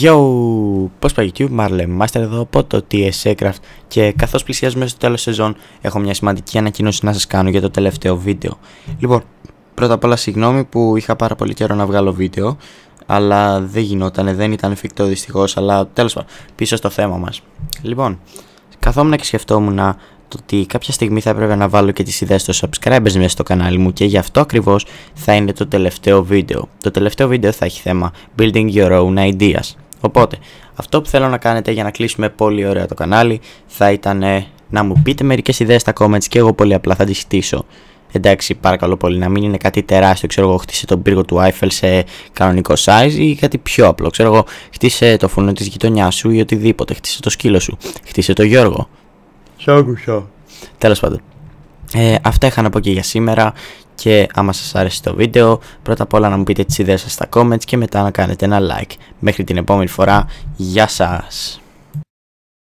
Yo! Πώς πάει YouTube, Marlem Master εδώ από το TSA Craft και καθώς πλησιάζουμε στο τέλος σεζόν έχω μια σημαντική ανακοίνωση να σας κάνω για το τελευταίο βίντεο. Λοιπόν, πρώτα απ' όλα συγγνώμη που είχα πάρα πολύ καιρό να βγάλω βίντεο αλλά δεν γινότανε, δεν ήταν εφικτό δυστυχώς αλλά τέλος πάντων πίσω στο θέμα μας. Λοιπόν, καθόμουν και σκεφτόμουν το ότι κάποια στιγμή θα έπρεπε να βάλω και τις ιδέες των subscribers μέσα στο κανάλι μου και γι' αυτό ακριβώς θα είναι το τελευταίο βίντεο. Το τελευταίο βίντεο θα έχει θέμα Building Your Own Ideas. Οπότε, αυτό που θέλω να κάνετε για να κλείσουμε πολύ ωραία το κανάλι θα ήταν ε, να μου πείτε μερικές ιδέες στα comments και εγώ πολύ απλά θα τις χτίσω. Εντάξει, παρακαλώ πολύ, να μην είναι κάτι τεράστιο. Ξέρω εγώ, χτίσε τον πύργο του Άιφελ σε κανονικό size ή κάτι πιο απλό. Ξέρω εγώ, χτίσε το φούρνο της γειτονιάς σου ή οτιδήποτε. Χτίσε το σκύλο σου. Χτίσε το Γιώργο. Τέλο Τέλος πάντων. Ε, αυτά είχα να πω και για σήμερα και άμα σας άρεσε το βίντεο πρώτα απ' όλα να μου πείτε τις ιδέες σας στα comments και μετά να κάνετε ένα like. Μέχρι την επόμενη φορά, γεια σας!